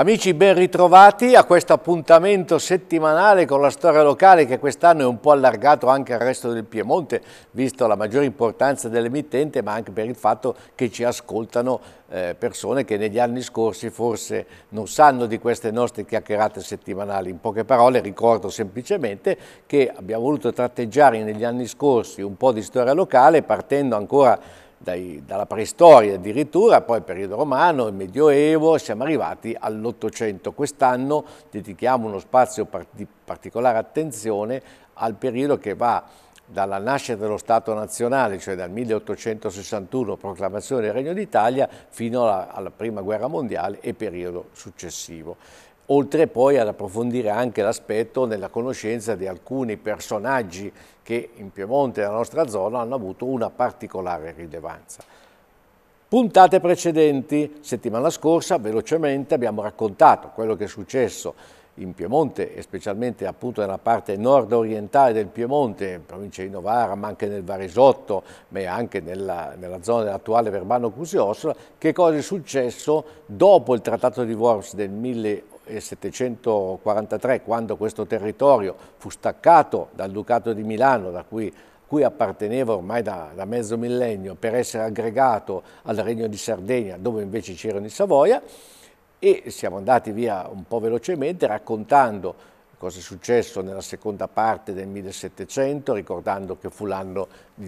Amici ben ritrovati a questo appuntamento settimanale con la storia locale che quest'anno è un po' allargato anche al resto del Piemonte, visto la maggiore importanza dell'emittente, ma anche per il fatto che ci ascoltano eh, persone che negli anni scorsi forse non sanno di queste nostre chiacchierate settimanali. In poche parole ricordo semplicemente che abbiamo voluto tratteggiare negli anni scorsi un po' di storia locale partendo ancora dai, dalla preistoria addirittura, poi il periodo romano, il medioevo, siamo arrivati all'Ottocento. Quest'anno dedichiamo uno spazio di particolare attenzione al periodo che va dalla nascita dello Stato nazionale, cioè dal 1861, proclamazione del Regno d'Italia, fino alla, alla Prima Guerra Mondiale e periodo successivo oltre poi ad approfondire anche l'aspetto nella conoscenza di alcuni personaggi che in Piemonte e nella nostra zona hanno avuto una particolare rilevanza. Puntate precedenti, settimana scorsa velocemente abbiamo raccontato quello che è successo in Piemonte e specialmente appunto nella parte nord orientale del Piemonte, in provincia di Novara, ma anche nel Varesotto, ma anche nella, nella zona dell'attuale Verbano Cusiossola, che cosa è successo dopo il trattato di Worms del 1800 1743, quando questo territorio fu staccato dal Ducato di Milano, da cui cui apparteneva ormai da, da, mezzo millennio per essere aggregato al Regno di Sardegna dove invece c'erano i Savoia e siamo andati via un po' velocemente raccontando cosa è successo nella seconda parte del 1700, ricordando che fu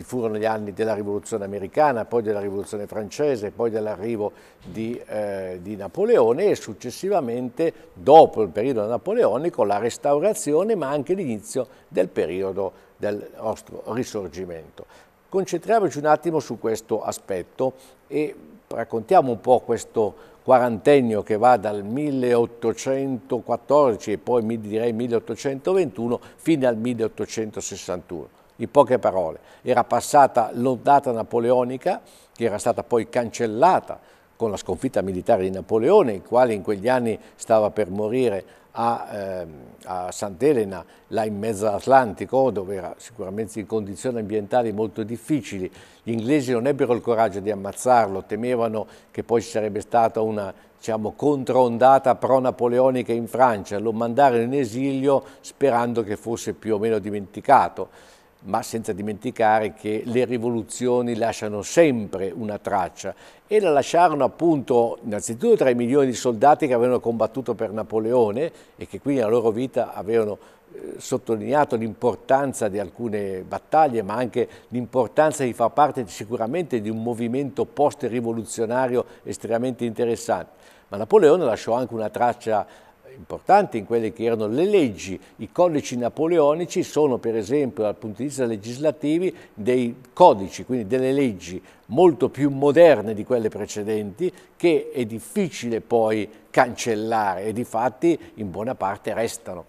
furono gli anni della rivoluzione americana, poi della rivoluzione francese, poi dell'arrivo di, eh, di, Napoleone e successivamente, dopo il periodo napoleonico, la restaurazione ma anche l'inizio del periodo del nostro risorgimento. Concentriamoci un attimo su questo aspetto e raccontiamo un po' questo quarantennio che va dal 1814 e poi direi 1821 fino al 1861. In poche parole, era passata l'ondata napoleonica che era stata poi cancellata con la sconfitta militare di Napoleone, il quale in quegli anni stava per morire a, ehm, a Sant'Elena, là in mezzo all'Atlantico, dove era sicuramente in condizioni ambientali molto difficili. Gli inglesi non ebbero il coraggio di ammazzarlo, temevano che poi ci sarebbe stata una diciamo, controondata pro-napoleonica in Francia, lo mandarono in esilio sperando che fosse più o meno dimenticato ma senza dimenticare che le rivoluzioni lasciano sempre una traccia e la lasciarono appunto innanzitutto tra i milioni di soldati che avevano combattuto per Napoleone e che quindi nella loro vita avevano eh, sottolineato l'importanza di alcune battaglie ma anche l'importanza di far parte sicuramente di un movimento post-rivoluzionario estremamente interessante. Ma Napoleone lasciò anche una traccia importanti in quelle che erano le leggi. I codici napoleonici sono per esempio dal punto di vista legislativi dei codici, quindi delle leggi molto più moderne di quelle precedenti che è difficile poi cancellare e di fatti in buona parte restano.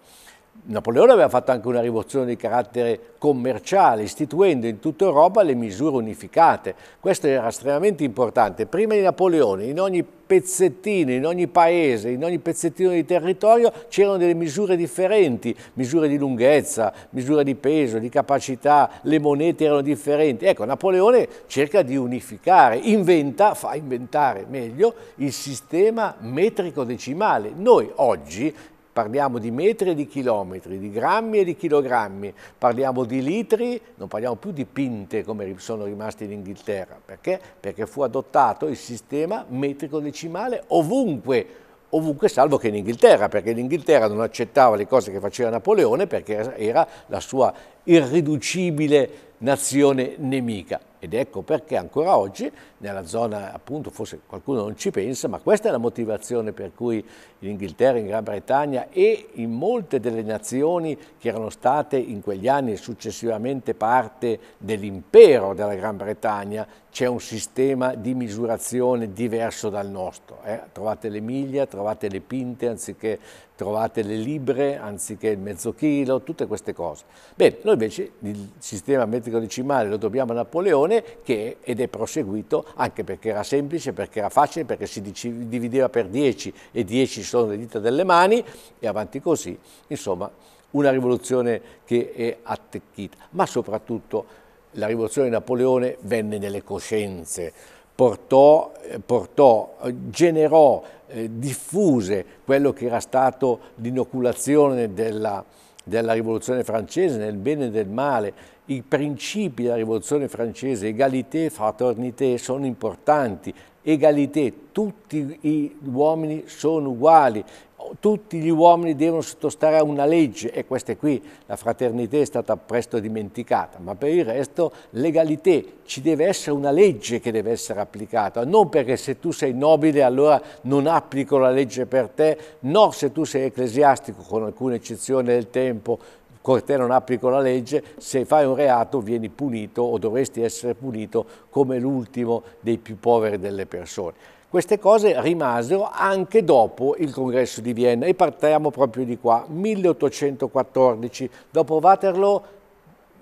Napoleone aveva fatto anche una rivoluzione di carattere commerciale, istituendo in tutta Europa le misure unificate. Questo era estremamente importante. Prima di Napoleone, in ogni pezzettino, in ogni paese, in ogni pezzettino di territorio c'erano delle misure differenti, misure di lunghezza, misure di peso, di capacità, le monete erano differenti. Ecco, Napoleone cerca di unificare, inventa, fa inventare meglio, il sistema metrico decimale. Noi oggi parliamo di metri e di chilometri, di grammi e di chilogrammi, parliamo di litri, non parliamo più di pinte come sono rimasti in Inghilterra, perché? Perché fu adottato il sistema metrico decimale ovunque, ovunque salvo che in Inghilterra, perché l'Inghilterra non accettava le cose che faceva Napoleone perché era la sua irriducibile nazione nemica. Ed ecco perché ancora oggi nella zona, appunto, forse qualcuno non ci pensa, ma questa è la motivazione per cui in Inghilterra, in Gran Bretagna e in molte delle nazioni che erano state in quegli anni successivamente parte dell'impero della Gran Bretagna, c'è un sistema di misurazione diverso dal nostro. Eh? Trovate le miglia, trovate le pinte anziché trovate le libre anziché il mezzo chilo, tutte queste cose. Bene, noi invece il sistema metrico decimale lo dobbiamo a Napoleone che, ed è proseguito, anche perché era semplice, perché era facile, perché si divideva per 10 e 10 sono le dita delle mani e avanti così, insomma una rivoluzione che è attecchita, ma soprattutto la rivoluzione di Napoleone venne nelle coscienze, portò, eh, portò eh, generò, eh, diffuse quello che era stato l'inoculazione della, della rivoluzione francese nel bene e nel male, i principi della rivoluzione francese, egalité, fraternité, sono importanti. Egalité, tutti gli uomini sono uguali, tutti gli uomini devono sottostare a una legge e questa è qui, la fraternità è stata presto dimenticata, ma per il resto legalità, ci deve essere una legge che deve essere applicata, non perché se tu sei nobile allora non applico la legge per te, no se tu sei ecclesiastico con alcune eccezioni del tempo Corte non applico la legge, se fai un reato vieni punito o dovresti essere punito come l'ultimo dei più poveri delle persone. Queste cose rimasero anche dopo il congresso di Vienna e partiamo proprio di qua, 1814, dopo Waterloo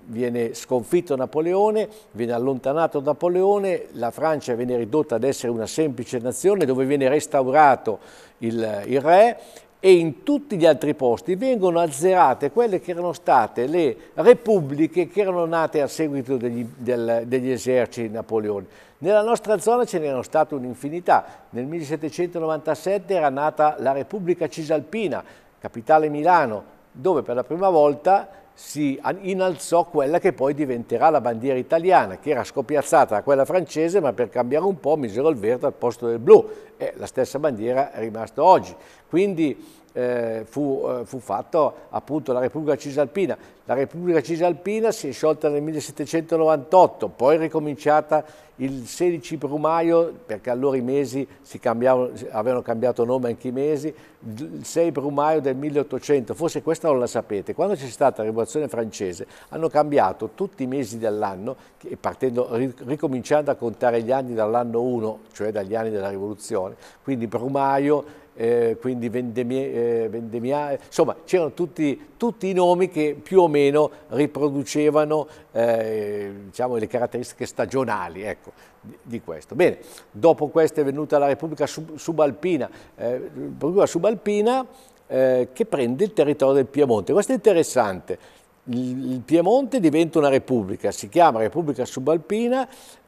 viene sconfitto Napoleone, viene allontanato Napoleone, la Francia viene ridotta ad essere una semplice nazione dove viene restaurato il, il re e in tutti gli altri posti vengono azzerate quelle che erano state le repubbliche che erano nate a seguito degli, del, degli eserciti Napoleone. Nella nostra zona ce n'erano state un'infinità. Nel 1797 era nata la Repubblica Cisalpina, capitale Milano, dove per la prima volta si innalzò quella che poi diventerà la bandiera italiana, che era scopiazzata da quella francese, ma per cambiare un po' misero il verde al posto del blu. E la stessa bandiera è rimasta oggi. Quindi eh, fu, eh, fu fatto appunto la Repubblica Cisalpina. La Repubblica Cisalpina si è sciolta nel 1798, poi ricominciata il 16 Brumaio, perché allora i mesi avevano cambiato nome anche i mesi, il 6 Brumaio del 1800, forse questa non la sapete, quando c'è stata la rivoluzione francese hanno cambiato tutti i mesi dell'anno, ricominciando a contare gli anni dall'anno 1, cioè dagli anni della rivoluzione, quindi Brumaio eh, quindi Vendemia, eh, Vendemia insomma c'erano tutti, tutti, i nomi che più o meno riproducevano eh, diciamo, le caratteristiche stagionali ecco, di, di, questo. Bene, dopo questo è venuta la Repubblica Sub Subalpina, eh, Repubblica Subalpina eh, che prende il territorio del Piemonte, questo è interessante, il Piemonte diventa una repubblica, si chiama Repubblica Subalpina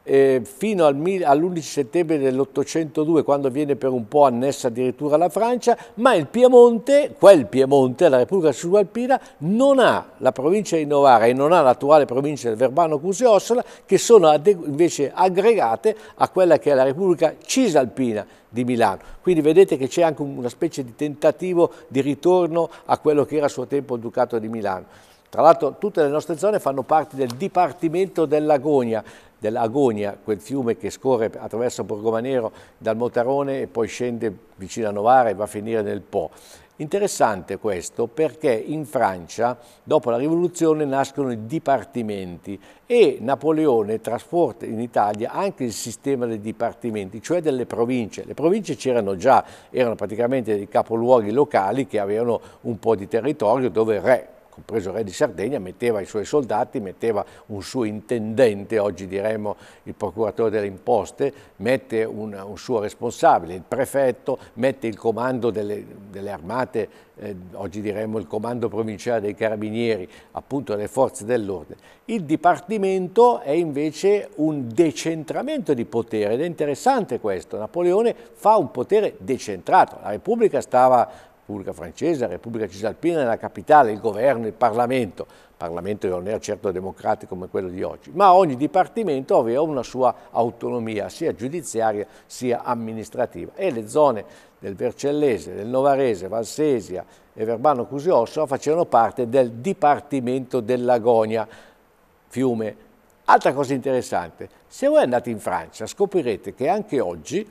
eh, fino al, all'11 settembre dell'802 quando viene per un po' annessa addirittura la Francia, ma il Piemonte, quel Piemonte, la Repubblica Subalpina, non ha la provincia di Novara e non ha l'attuale provincia del Verbano, Cusiossola che sono invece aggregate a quella che è la Repubblica Cisalpina di Milano. Quindi vedete che c'è anche una specie di tentativo di ritorno a quello che era a suo tempo il Ducato di Milano. Tra l'altro tutte le nostre zone fanno parte del Dipartimento dell'Agonia, dell'Agonia, quel fiume che scorre attraverso Borgomanero dal Motarone e poi scende vicino a Novara e va a finire nel Po. Interessante questo perché in Francia dopo la rivoluzione nascono i dipartimenti e Napoleone trasporta in Italia anche il sistema dei dipartimenti, cioè delle province. Le province c'erano già, erano praticamente dei capoluoghi locali che avevano un po' di territorio dove il re compreso il re di Sardegna, metteva i suoi soldati, metteva un suo intendente, oggi diremmo il procuratore delle imposte, mette un, un suo responsabile, il prefetto, mette il comando delle, delle armate, eh, oggi diremmo il comando provinciale dei carabinieri, appunto delle forze dell'ordine. Il dipartimento è invece un decentramento di potere ed è interessante questo. Napoleone fa un potere decentrato, la Repubblica stava Repubblica Francese, la Repubblica Cisalpina, la capitale, il governo, il Parlamento. Il Parlamento non era certo democratico come quello di oggi, ma ogni dipartimento aveva una sua autonomia, sia giudiziaria sia amministrativa. E le zone del Vercellese, del Novarese, Valsesia e Verbano Cusiosso facevano parte del Dipartimento dell'Agonia, fiume. Altra cosa interessante, se voi andate in Francia scoprirete che anche oggi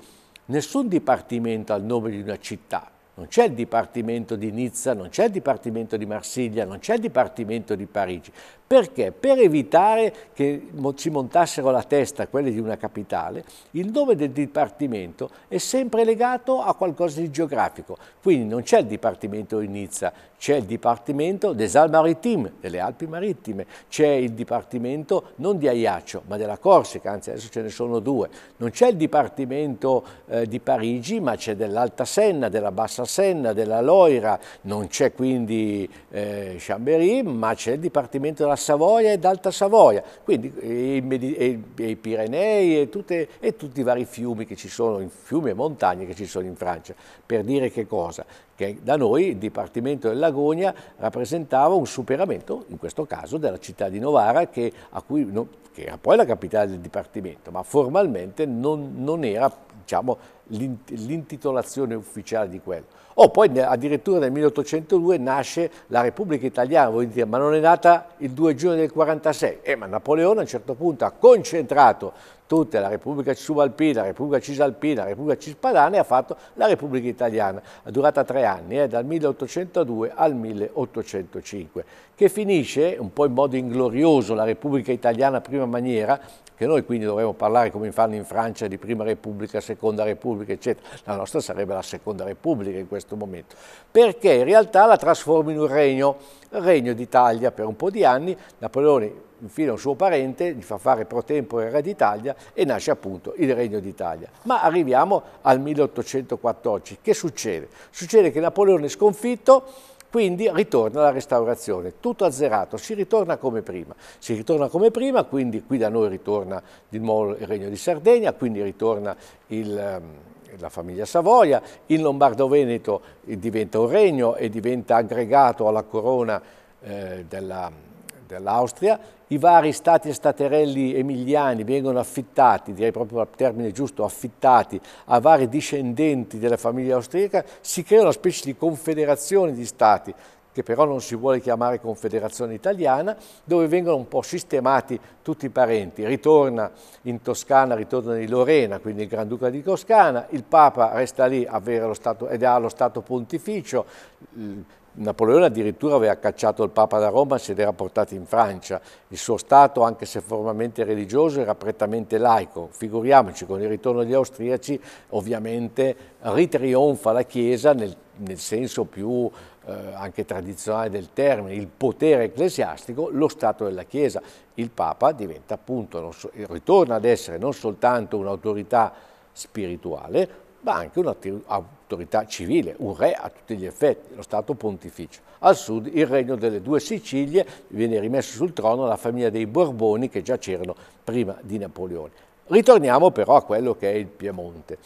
nessun dipartimento ha il nome di una città, non c'è il dipartimento di Nizza, non c'è il dipartimento di Marsiglia, non c'è il dipartimento di Parigi, perché? Per evitare che ci montassero la testa quelli di una capitale, il nome del dipartimento è sempre legato a qualcosa di geografico. Quindi non c'è il dipartimento di Nizza, c'è il dipartimento des Alpes Maritimes, delle Alpi Marittime, c'è il dipartimento non di Aiaccio, ma della Corsica, anzi adesso ce ne sono due. Non c'è il dipartimento eh, di Parigi, ma c'è dell'Alta Senna, della Bassa Senna, della Loira, non c'è quindi eh, Chambéry, ma c'è il dipartimento della Savoia e d'Alta Savoia, quindi eh, i Pirenei e, tutte, e, tutti i vari fiumi che ci sono, fiumi e montagne che ci sono in Francia, per dire che cosa? Che da noi il Dipartimento dell'Agonia rappresentava un superamento, in questo caso, della città di Novara, che, cui, no, che era poi la capitale del Dipartimento, ma formalmente non, non era diciamo, l'intitolazione ufficiale di quello. Oh, poi addirittura nel 1802 nasce la Repubblica Italiana, vuol dire, ma non è nata il 2 giugno del 1946. Eh, ma Napoleone a un certo punto ha concentrato tutte, la Repubblica Subalpina, la Repubblica Cisalpina, la Repubblica Cispadana e ha fatto la Repubblica Italiana. durata tre anni, eh, dal 1802 al 1805 che finisce, un po' in modo inglorioso, la Repubblica Italiana prima maniera, che noi quindi dovremmo parlare come fanno in Francia di prima Repubblica, seconda Repubblica, eccetera. La nostra sarebbe la seconda Repubblica in questo momento, perché in realtà la trasforma in un regno, il regno d'Italia per un po' di anni, Napoleone infine un suo parente, gli fa fare pro tempore re d'Italia e nasce appunto il Regno d'Italia. Ma arriviamo al 1814, che succede? Succede che Napoleone sconfitto, quindi ritorna la restaurazione, tutto azzerato, si ritorna come prima. Si ritorna come prima, quindi qui da noi ritorna di nuovo il Regno di Sardegna, quindi ritorna il ehm, la famiglia Savoia, il Lombardo-Veneto diventa un regno e diventa aggregato alla corona eh, della, dell'Austria, i vari stati e staterelli emiliani vengono affittati, direi proprio al termine giusto, affittati a vari discendenti della famiglia austriaca, si crea una specie di confederazione di stati che però non si vuole chiamare Confederazione Italiana, dove vengono un po' sistemati tutti i parenti. Ritorna in Toscana, ritorna in Lorena, quindi il Granduca di Toscana, il Papa resta lì a avere lo stato, ed ha lo Stato Pontificio, Napoleone addirittura aveva cacciato il Papa da Roma e se l'era portato in Francia. Il suo Stato, anche se formalmente religioso, era prettamente laico. Figuriamoci, con il ritorno degli austriaci, ovviamente ritrionfa la Chiesa nel, nel senso più eh, anche tradizionale del termine, il potere ecclesiastico, lo Stato della Chiesa. Il Papa diventa appunto, so, ritorna ad essere non soltanto un'autorità spirituale, ma anche un'autorità civile, un re a tutti gli effetti, lo Stato pontificio. Al sud il regno delle due Sicilie viene rimesso sul trono la famiglia dei Borboni che già c'erano prima di Napoleone. Ritorniamo però a quello che è il Piemonte.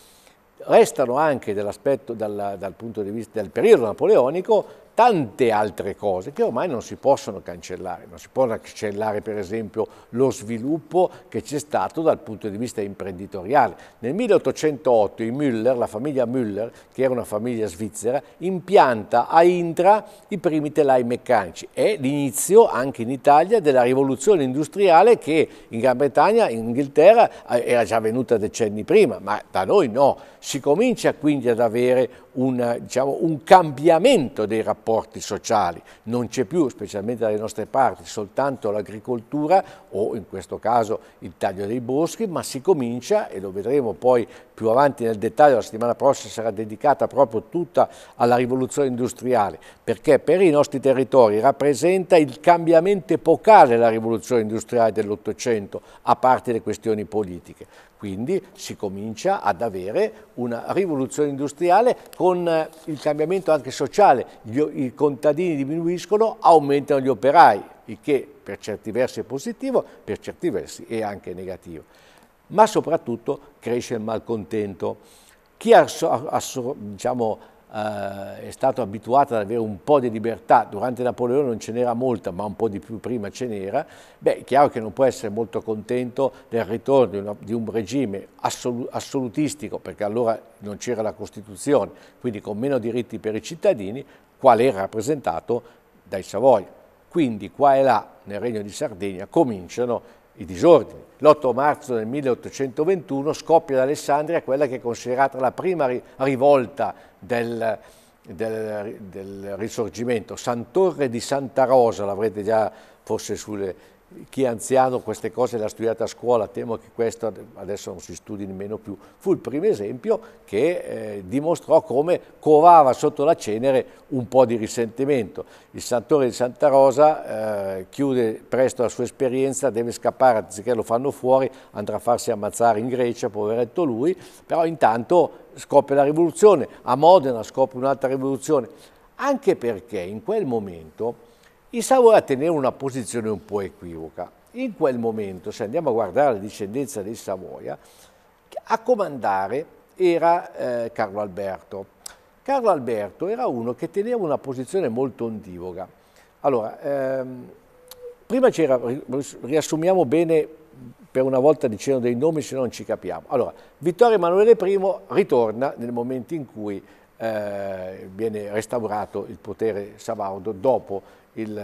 Restano anche dal punto di vista del periodo napoleonico tante altre cose che ormai non si possono cancellare. Non si può cancellare per esempio lo sviluppo che c'è stato dal punto di vista imprenditoriale. Nel 1808 i Müller, la famiglia Müller, che era una famiglia svizzera, impianta a Intra i primi telai meccanici. È l'inizio anche in Italia della rivoluzione industriale che in Gran Bretagna, in Inghilterra, eh, era già venuta decenni prima, ma da noi no. Si comincia quindi ad avere un, diciamo, un cambiamento dei rapporti sociali, non c'è più, specialmente dalle nostre parti, soltanto l'agricoltura o in questo caso il taglio dei boschi, ma si comincia, e lo vedremo poi più avanti nel dettaglio, la settimana prossima sarà dedicata proprio tutta alla rivoluzione industriale, perché per i nostri territori rappresenta il cambiamento epocale della rivoluzione industriale dell'Ottocento, a parte le questioni politiche. Quindi si comincia ad avere una rivoluzione industriale con eh, il cambiamento anche sociale. Gli, I contadini diminuiscono, aumentano gli operai, il che per certi versi è positivo, per certi versi è anche negativo. Ma soprattutto cresce il malcontento. Chi ha, diciamo, eh, è stato abituato ad avere un po' di libertà, durante Napoleone non ce n'era molta, ma un po' di più prima ce n'era, beh, è chiaro che non può essere molto contento del ritorno di, una, di un regime assol, assolutistico, perché allora non c'era la Costituzione, quindi con meno diritti per i cittadini, quale era rappresentato dai Savoia. Quindi qua e là nel Regno di Sardegna cominciano i disordini. L'8 marzo del 1821 scoppia ad Alessandria quella che è considerata la prima rivolta del, del, del Risorgimento. Santorre di Santa Rosa, l'avrete già forse sulle chi è anziano queste cose le ha studiate a scuola, temo che questo adesso non si studi nemmeno più, fu il primo esempio che eh, dimostrò come covava sotto la cenere un po' di risentimento. Il Santore di Santa Rosa eh, chiude presto la sua esperienza, deve scappare, anziché lo fanno fuori, andrà a farsi ammazzare in Grecia, poveretto lui, però intanto scoppia la rivoluzione, a Modena scoppia un'altra rivoluzione, anche perché in quel momento i Savoia tenevano una posizione un po' equivoca. In quel momento, se andiamo a guardare la discendenza dei Savoia, a comandare era eh, Carlo Alberto. Carlo Alberto era uno che teneva una posizione molto ondivoga. Allora, ehm, prima c'era, riassumiamo bene per una volta dicendo dei nomi se non ci capiamo. Allora, Vittorio Emanuele I ritorna nel momento in cui eh, viene restaurato il potere Savaudo dopo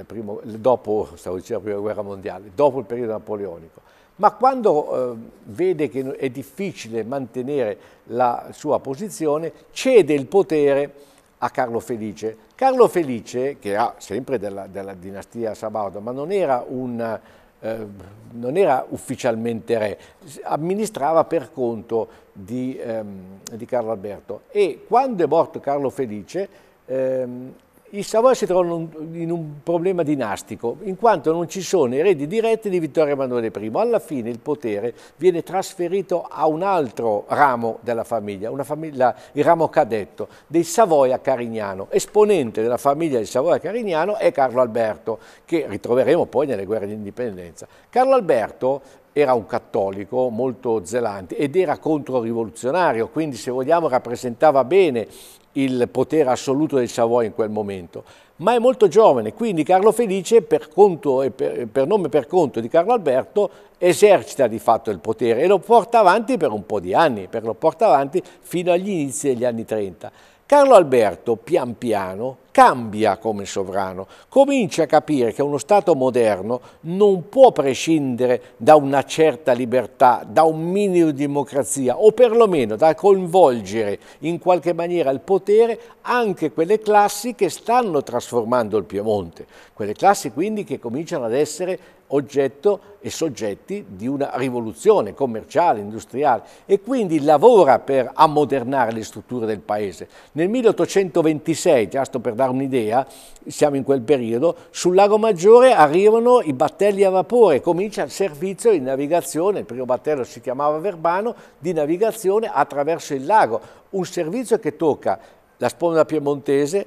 primo, dopo, dicendo, la prima guerra mondiale, dopo il periodo napoleonico. Ma quando eh, vede che è difficile mantenere la sua posizione, cede il potere a Carlo Felice. Carlo Felice, che era sempre della, della dinastia sabauda, ma non era, un, eh, non era, ufficialmente re, amministrava per conto di, ehm, di Carlo Alberto. E quando è morto Carlo Felice, ehm, i Savoia si trovano in un problema dinastico, in quanto non ci sono eredi diretti di Vittorio Emanuele I. Alla fine il potere viene trasferito a un altro ramo della famiglia, famiglia il ramo cadetto, dei Savoia Carignano. Esponente della famiglia di Savoia Carignano è Carlo Alberto, che ritroveremo poi nelle guerre di indipendenza. Carlo Alberto era un cattolico molto zelante ed era controrivoluzionario, quindi se vogliamo rappresentava bene il potere assoluto del Savoia in quel momento, ma è molto giovane, quindi Carlo Felice per, conto, per, per nome e per conto di Carlo Alberto esercita di fatto il potere e lo porta avanti per un po' di anni, per lo porta avanti fino agli inizi degli anni 30. Carlo Alberto, pian piano, cambia come sovrano, comincia a capire che uno Stato moderno non può prescindere da una certa libertà, da un minimo di democrazia o perlomeno da coinvolgere in qualche maniera il potere anche quelle classi che stanno trasformando il Piemonte, quelle classi quindi che cominciano ad essere oggetto e soggetti di una rivoluzione commerciale, industriale e quindi lavora per ammodernare le strutture del paese. Nel 1826, giusto per dare un'idea, siamo in quel periodo, sul lago Maggiore arrivano i battelli a vapore, comincia il servizio di navigazione, il primo battello si chiamava Verbano, di navigazione attraverso il lago, un servizio che tocca la sponda piemontese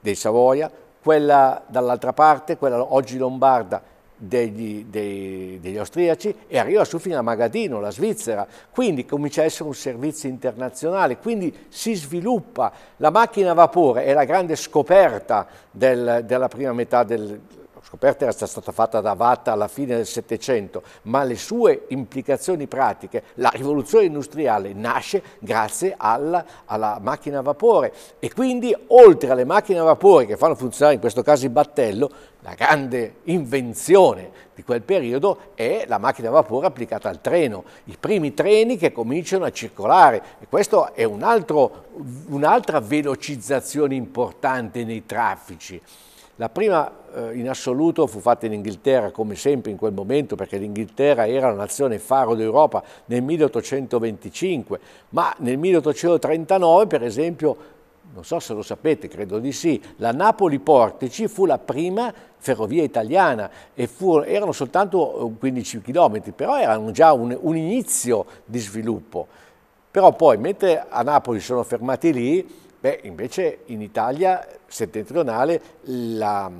dei Savoia, quella dall'altra parte, quella oggi lombarda degli, dei, degli, austriaci e arriva su fino a Magadino, la Svizzera, quindi comincia a essere un servizio internazionale, quindi si sviluppa, la macchina a vapore è la grande scoperta del, della prima metà del scoperta era stata fatta da Vatta alla fine del Settecento, ma le sue implicazioni pratiche, la rivoluzione industriale nasce grazie alla, alla, macchina a vapore e quindi oltre alle macchine a vapore che fanno funzionare in questo caso il battello, la grande invenzione di quel periodo è la macchina a vapore applicata al treno, i primi treni che cominciano a circolare e questo è un'altra velocizzazione importante nei traffici. La prima eh, in assoluto fu fatta in Inghilterra, come sempre in quel momento, perché l'Inghilterra era la nazione faro d'Europa nel 1825, ma nel 1839, per esempio, non so se lo sapete, credo di sì, la Napoli Portici fu la prima ferrovia italiana e fu, erano soltanto 15 eh, km, però erano già un, un inizio di sviluppo. Però poi, mentre a Napoli sono fermati lì, Beh, invece in Italia settentrionale la,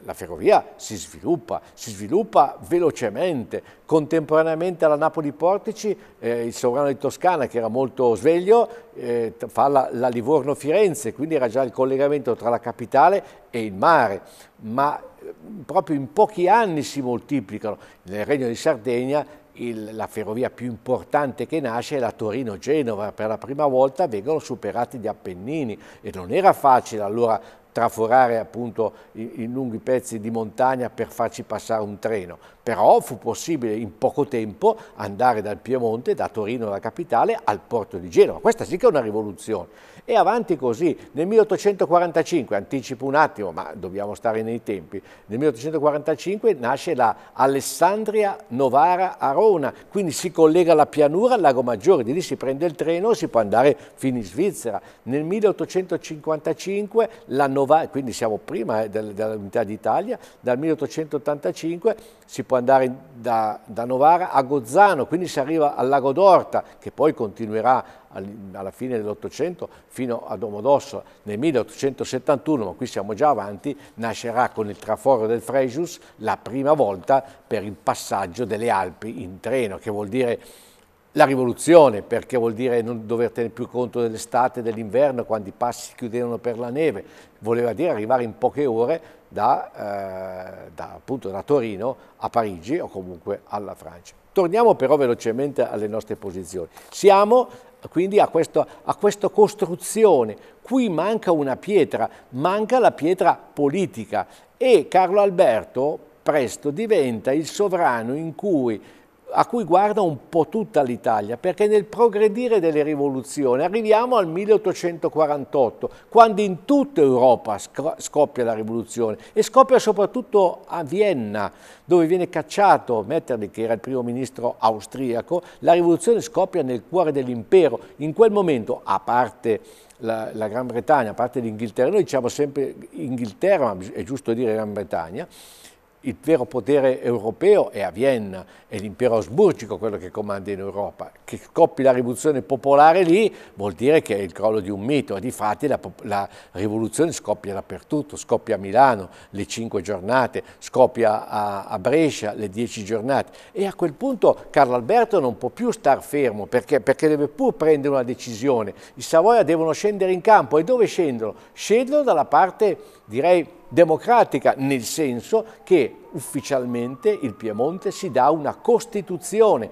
la ferrovia si sviluppa, si sviluppa velocemente. Contemporaneamente alla Napoli Portici, eh, il sovrano di Toscana, che era molto sveglio, eh, fa la, la Livorno-Firenze, quindi era già il collegamento tra la capitale e il mare. Ma eh, proprio in pochi anni si moltiplicano. Nel Regno di Sardegna il, la ferrovia più importante che nasce è la Torino-Genova, per la prima volta vengono superati gli Appennini e non era facile allora traforare appunto in, lunghi pezzi di montagna per farci passare un treno. Però fu possibile in poco tempo andare dal Piemonte, da Torino la capitale, al porto di Genova. Questa sì che è una rivoluzione. E avanti così, nel 1845, anticipo un attimo, ma dobbiamo stare nei tempi, nel 1845 nasce la Alessandria Novara Arona, quindi si collega la pianura al Lago Maggiore, di lì si prende il treno, e si può andare fino in Svizzera. Nel 1855 la Novara Novara, quindi siamo prima eh, dell'unità d'Italia, dal 1885 si può andare da, da Novara a Gozzano, quindi si arriva al lago d'Orta, che poi continuerà alla fine dell'Ottocento fino a Domodosso nel 1871, ma qui siamo già avanti, nascerà con il traforo del Frejus la prima volta per il passaggio delle Alpi in treno, che vuol dire la rivoluzione, perché vuol dire non dover tenere più conto dell'estate e dell'inverno, quando i passi si chiudevano per la neve, voleva dire arrivare in poche ore da, eh, da, appunto, da Torino a Parigi o comunque alla Francia. Torniamo però velocemente alle nostre posizioni. Siamo quindi a, questo, a, questa costruzione. Qui manca una pietra, manca la pietra politica e Carlo Alberto presto diventa il sovrano in cui a cui guarda un po' tutta l'Italia, perché nel progredire delle rivoluzioni arriviamo al 1848, quando in tutta Europa scoppia la rivoluzione e scoppia soprattutto a Vienna, dove viene cacciato Metternich, che era il primo ministro austriaco, la rivoluzione scoppia nel cuore dell'impero. In quel momento, a parte la, la, Gran Bretagna, a parte l'Inghilterra, noi diciamo sempre Inghilterra, ma è giusto dire Gran Bretagna, il vero potere europeo è a Vienna, è l'impero asburgico quello che comanda in Europa. Che scoppi la rivoluzione popolare lì vuol dire che è il crollo di un mito, e di fatti la, la, rivoluzione scoppia dappertutto, scoppia a Milano le cinque giornate, scoppia a, a, Brescia le dieci giornate e a quel punto Carlo Alberto non può più star fermo perché, perché deve pur prendere una decisione. I Savoia devono scendere in campo e dove scendono? Scendono dalla parte, direi, democratica nel senso che ufficialmente il Piemonte si dà una Costituzione,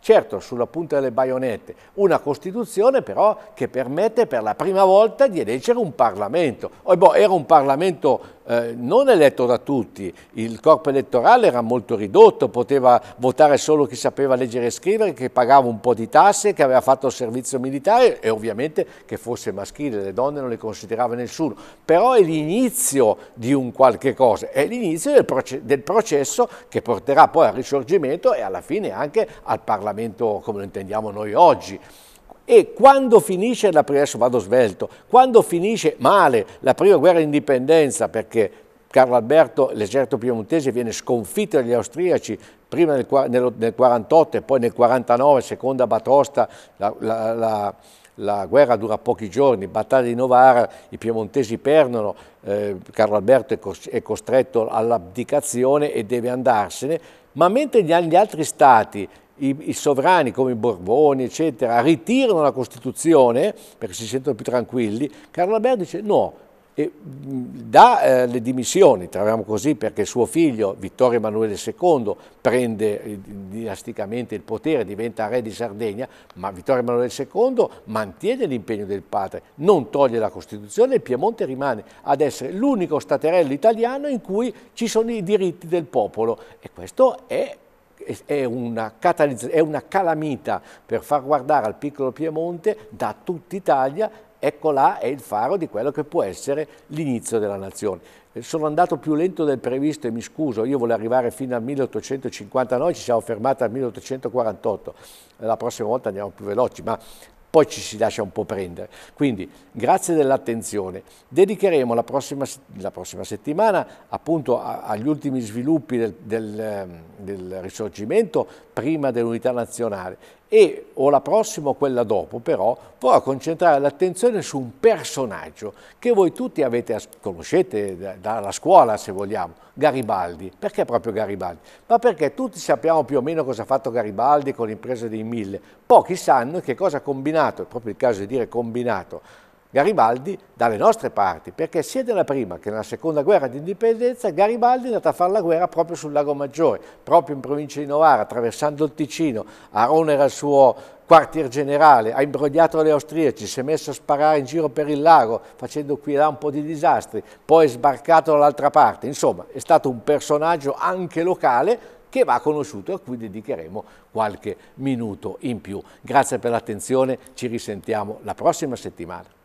certo sulla punta delle baionette, una Costituzione però che permette per la prima volta di eleggere un Parlamento. Oh, boh, era un Parlamento eh, non eletto da tutti, il corpo elettorale era molto ridotto, poteva votare solo chi sapeva leggere e scrivere, che pagava un po' di tasse, che aveva fatto servizio militare e ovviamente che fosse maschile, le donne non le considerava nessuno, però è l'inizio di un qualche cosa, è l'inizio del, proce del, processo che porterà poi al risorgimento e alla fine anche al Parlamento come lo intendiamo noi oggi. E quando finisce la prima, adesso vado svelto, quando finisce male la prima guerra d'indipendenza, perché Carlo Alberto, l'esercito piemontese viene sconfitto dagli austriaci prima nel 1948 e poi nel 1949, seconda batosta, la, la, la la guerra dura pochi giorni, battaglia di Novara, i piemontesi perdono, eh, Carlo Alberto è, cos è costretto all'abdicazione e deve andarsene, ma mentre gli, gli altri stati i, i, sovrani come i Borboni, eccetera, ritirano la Costituzione perché si sentono più tranquilli, Carlo Alberto dice no, dà eh, le dimissioni, troviamo così, perché suo figlio Vittorio Emanuele II prende eh, dinasticamente il potere, diventa re di Sardegna, ma Vittorio Emanuele II mantiene l'impegno del padre, non toglie la Costituzione e il Piemonte rimane ad essere l'unico staterello italiano in cui ci sono i diritti del popolo e questo è è una, è una, calamita per far guardare al piccolo Piemonte da tutta Italia ecco là è il faro di quello che può essere l'inizio della nazione. Eh, sono andato più lento del previsto e mi scuso, io volevo arrivare fino al 1859, ci siamo fermati al 1848, la prossima volta andiamo più veloci, ma poi ci si lascia un po' prendere. Quindi grazie dell'attenzione. Dedicheremo la prossima, la prossima, settimana appunto a, agli ultimi sviluppi del, del, ehm, del risorgimento prima dell'unità nazionale e o la prossima o quella dopo però vorrà concentrare l'attenzione su un personaggio che voi tutti avete, conoscete dalla scuola se vogliamo, Garibaldi. Perché proprio Garibaldi? Ma perché tutti sappiamo più o meno cosa ha fatto Garibaldi con l'impresa dei mille, pochi sanno che cosa ha combinato, è proprio il caso di dire combinato, Garibaldi dalle nostre parti, perché sia nella prima che nella seconda guerra d'indipendenza Garibaldi è andato a fare la guerra proprio sul Lago Maggiore, proprio in provincia di Novara, attraversando il Ticino, Arone era il suo quartier generale, ha imbrogliato gli austriaci, si è messo a sparare in giro per il lago facendo qui e là un po' di disastri, poi è sbarcato dall'altra parte, insomma è stato un personaggio anche locale che va conosciuto e a cui dedicheremo qualche minuto in più. Grazie per l'attenzione, ci risentiamo la prossima settimana.